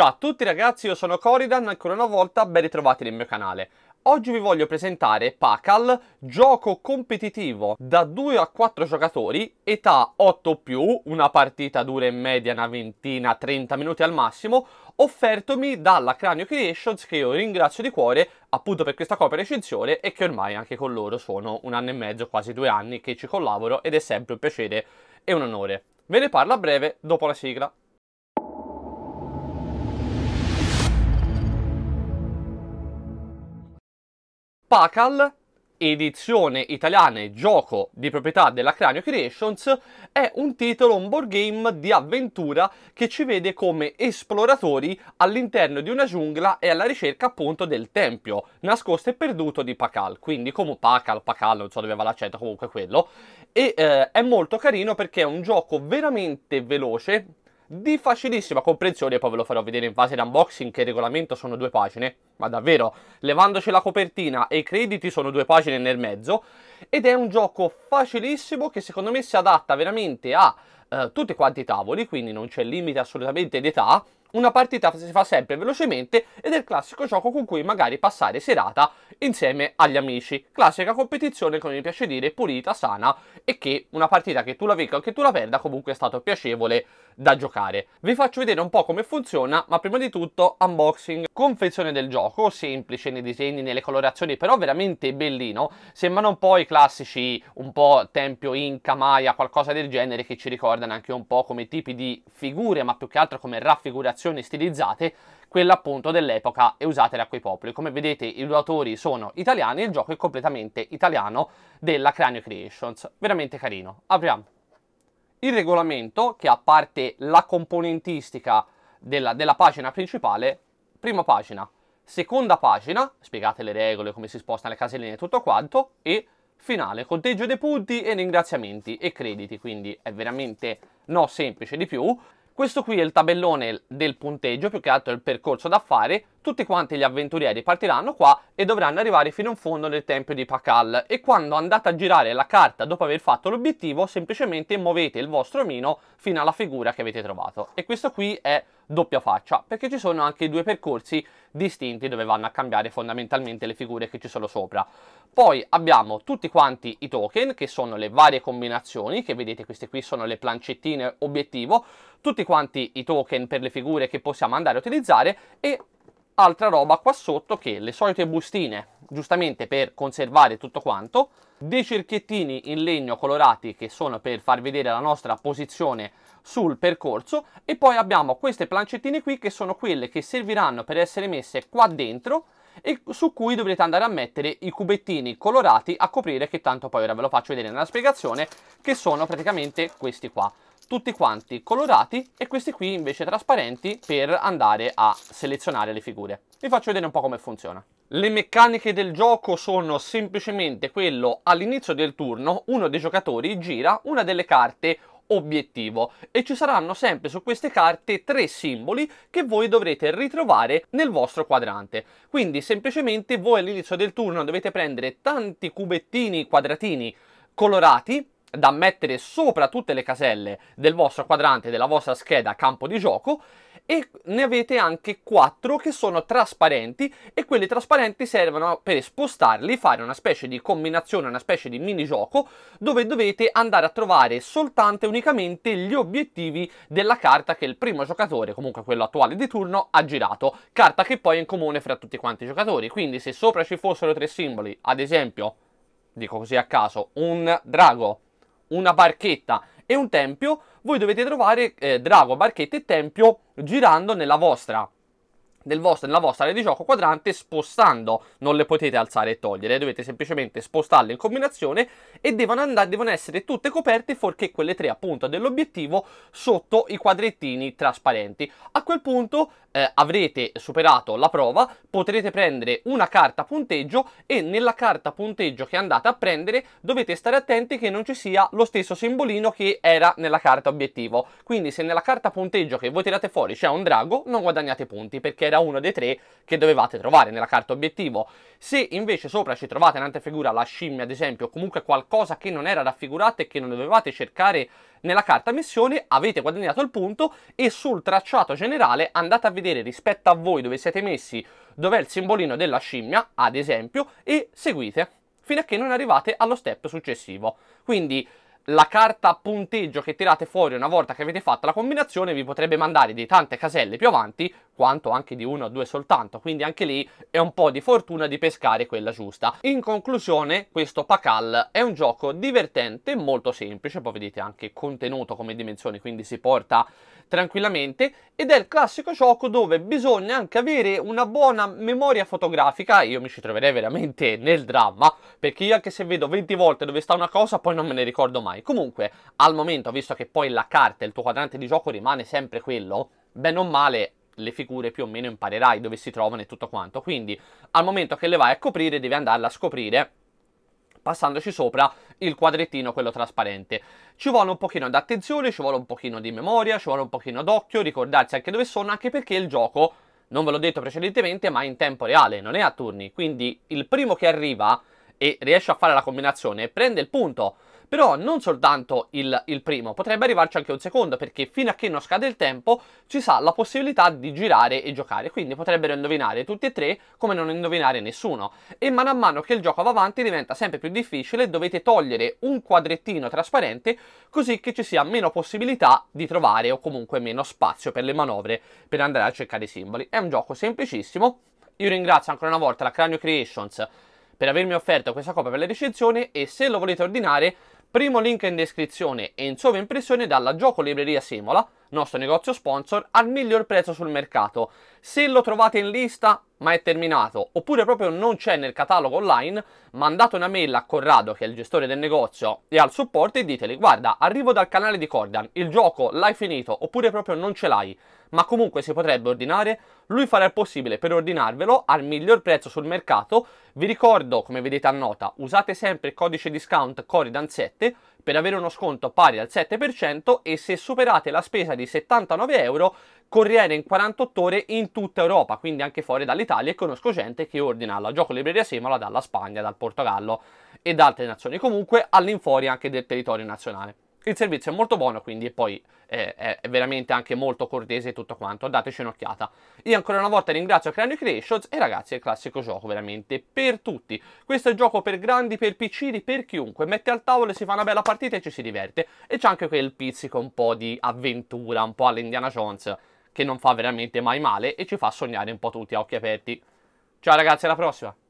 Ciao a tutti ragazzi, io sono Coridan, ancora una volta ben ritrovati nel mio canale. Oggi vi voglio presentare Pacal, gioco competitivo da 2 a 4 giocatori, età 8+, più, una partita dura in media una ventina, 30 minuti al massimo, offertomi dalla Cranio Creations che io ringrazio di cuore appunto per questa copia recensione e che ormai anche con loro sono un anno e mezzo, quasi due anni che ci collaboro ed è sempre un piacere e un onore. Ve ne parlo a breve dopo la sigla. Pacal, edizione italiana e gioco di proprietà della Cranio Creations, è un titolo, un board game di avventura che ci vede come esploratori all'interno di una giungla e alla ricerca appunto del tempio nascosto e perduto di Pacal, quindi come Pacal, Pacal, non so dove va l'accento, comunque quello, e eh, è molto carino perché è un gioco veramente veloce, di facilissima comprensione, poi ve lo farò vedere in fase di unboxing che regolamento sono due pagine, ma davvero, levandoci la copertina e i crediti sono due pagine nel mezzo, ed è un gioco facilissimo che secondo me si adatta veramente a eh, tutti quanti i tavoli, quindi non c'è limite assolutamente d'età, una partita si fa sempre velocemente ed è il classico gioco con cui magari passare serata insieme agli amici. Classica competizione, come mi piace dire, pulita, sana e che una partita che tu la vinca o che tu la perda comunque è stato piacevole da giocare. Vi faccio vedere un po' come funziona, ma prima di tutto unboxing, confezione del gioco, semplice nei disegni, nelle colorazioni, però veramente bellino. Sembrano un po' i classici, un po' Tempio, Inca, Maya, qualcosa del genere che ci ricordano anche un po' come tipi di figure, ma più che altro come raffigurazioni illustrazioni stilizzate, quella appunto dell'epoca e usate da quei popoli. Come vedete i due autori sono italiani e il gioco è completamente italiano della Cranio Creations. Veramente carino. Apriamo. Il regolamento, che a parte la componentistica della, della pagina principale, prima pagina, seconda pagina, spiegate le regole, come si spostano le caselline e tutto quanto, e finale, conteggio dei punti e ringraziamenti e crediti, quindi è veramente no semplice di più. Questo qui è il tabellone del punteggio, più che altro il percorso da fare. Tutti quanti gli avventurieri partiranno qua e dovranno arrivare fino in fondo nel tempio di Pakal. E quando andate a girare la carta dopo aver fatto l'obiettivo, semplicemente muovete il vostro omino fino alla figura che avete trovato. E questo qui è doppia faccia, perché ci sono anche due percorsi distinti dove vanno a cambiare fondamentalmente le figure che ci sono sopra. Poi abbiamo tutti quanti i token, che sono le varie combinazioni, che vedete queste qui sono le plancettine obiettivo, tutti quanti i token per le figure che possiamo andare a utilizzare e altra roba qua sotto che le solite bustine, giustamente per conservare tutto quanto, dei cerchiettini in legno colorati che sono per far vedere la nostra posizione sul percorso e poi abbiamo queste plancettine qui che sono quelle che serviranno per essere messe qua dentro e su cui dovrete andare a mettere i cubettini colorati a coprire che tanto poi ora ve lo faccio vedere nella spiegazione che sono praticamente questi qua tutti quanti colorati e questi qui invece trasparenti per andare a selezionare le figure. Vi faccio vedere un po' come funziona. Le meccaniche del gioco sono semplicemente quello all'inizio del turno uno dei giocatori gira una delle carte obiettivo e ci saranno sempre su queste carte tre simboli che voi dovrete ritrovare nel vostro quadrante. Quindi semplicemente voi all'inizio del turno dovete prendere tanti cubettini quadratini colorati da mettere sopra tutte le caselle del vostro quadrante, della vostra scheda campo di gioco e ne avete anche 4 che sono trasparenti e quelli trasparenti servono per spostarli, fare una specie di combinazione, una specie di minigioco dove dovete andare a trovare soltanto e unicamente gli obiettivi della carta che il primo giocatore, comunque quello attuale di turno, ha girato, carta che poi è in comune fra tutti quanti i giocatori, quindi se sopra ci fossero tre simboli, ad esempio, dico così a caso, un drago, una barchetta e un tempio, voi dovete trovare eh, drago, barchetta e tempio girando nella vostra vostro, nella vostra area di gioco quadrante spostando, non le potete alzare e togliere, dovete semplicemente spostarle in combinazione e devono, andare, devono essere tutte coperte fuorché quelle tre appunto dell'obiettivo sotto i quadrettini trasparenti. A quel punto eh, avrete superato la prova, potrete prendere una carta punteggio e nella carta punteggio che andate a prendere dovete stare attenti che non ci sia lo stesso simbolino che era nella carta obiettivo. Quindi se nella carta punteggio che voi tirate fuori c'è un drago non guadagnate punti perché era uno dei tre che dovevate trovare nella carta obiettivo. Se invece sopra ci trovate un'antifigura, la scimmia ad esempio, o comunque qualcosa che non era raffigurato e che non dovevate cercare nella carta missione, avete guadagnato il punto e sul tracciato generale andate a vedere rispetto a voi dove siete messi, dov'è il simbolino della scimmia, ad esempio, e seguite fino a che non arrivate allo step successivo. Quindi la carta punteggio che tirate fuori una volta che avete fatto la combinazione vi potrebbe mandare di tante caselle più avanti, quanto anche di uno o due soltanto, quindi anche lì è un po' di fortuna di pescare quella giusta. In conclusione, questo Pacal è un gioco divertente, molto semplice, poi vedete anche contenuto come dimensioni, quindi si porta tranquillamente ed è il classico gioco dove bisogna anche avere una buona memoria fotografica, io mi ci troverei veramente nel dramma, perché io anche se vedo 20 volte dove sta una cosa poi non me ne ricordo mai. Comunque, al momento, visto che poi la carta, il tuo quadrante di gioco rimane sempre quello, bene o male le figure più o meno imparerai dove si trovano e tutto quanto. Quindi al momento che le vai a coprire devi andarla a scoprire passandoci sopra il quadrettino, quello trasparente. Ci vuole un pochino di attenzione, ci vuole un pochino di memoria, ci vuole un pochino d'occhio, ricordarsi anche dove sono, anche perché il gioco, non ve l'ho detto precedentemente, ma in tempo reale, non è a turni. Quindi il primo che arriva e riesce a fare la combinazione prende il punto. Però non soltanto il, il primo, potrebbe arrivarci anche un secondo, perché fino a che non scade il tempo ci sarà la possibilità di girare e giocare, quindi potrebbero indovinare tutti e tre come non indovinare nessuno. E mano a mano che il gioco va avanti diventa sempre più difficile, dovete togliere un quadrettino trasparente così che ci sia meno possibilità di trovare o comunque meno spazio per le manovre per andare a cercare i simboli. È un gioco semplicissimo, io ringrazio ancora una volta la Cranio Creations per avermi offerto questa copia per la recensione e se lo volete ordinare Primo link in descrizione e in sovraimpressione dalla Gioco Libreria Semola, nostro negozio sponsor, al miglior prezzo sul mercato. Se lo trovate in lista ma è terminato, oppure proprio non c'è nel catalogo online, mandate una mail a Corrado, che è il gestore del negozio, e al supporto e diteli, guarda, arrivo dal canale di Cordan, il gioco l'hai finito, oppure proprio non ce l'hai, ma comunque si potrebbe ordinare, lui farà il possibile per ordinarvelo al miglior prezzo sul mercato, vi ricordo, come vedete a nota, usate sempre il codice discount Corridan7 per avere uno sconto pari al 7% e se superate la spesa di 79 euro corriere in 48 ore in tutta Europa, quindi anche fuori dall'Italia e conosco gente che ordina la gioco libreria Semola dalla Spagna, dal Portogallo e da altre nazioni, comunque all'infuori anche del territorio nazionale. Il servizio è molto buono, quindi e poi eh, è veramente anche molto cortese e tutto quanto, dateci un'occhiata. Io ancora una volta ringrazio Cranio Creations e ragazzi è il classico gioco veramente per tutti. Questo è il gioco per grandi, per piccini, per chiunque, mette al tavolo e si fa una bella partita e ci si diverte. E c'è anche quel pizzico un po' di avventura, un po' all'Indiana Jones che non fa veramente mai male e ci fa sognare un po' tutti a occhi aperti. Ciao ragazzi, alla prossima!